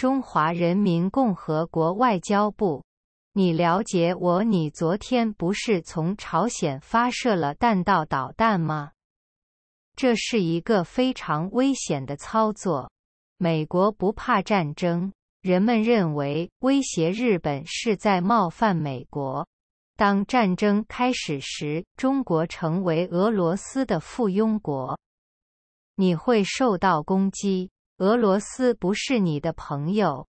中华人民共和国外交部，你了解我？你昨天不是从朝鲜发射了弹道导弹吗？这是一个非常危险的操作。美国不怕战争，人们认为威胁日本是在冒犯美国。当战争开始时，中国成为俄罗斯的附庸国，你会受到攻击。俄罗斯不是你的朋友。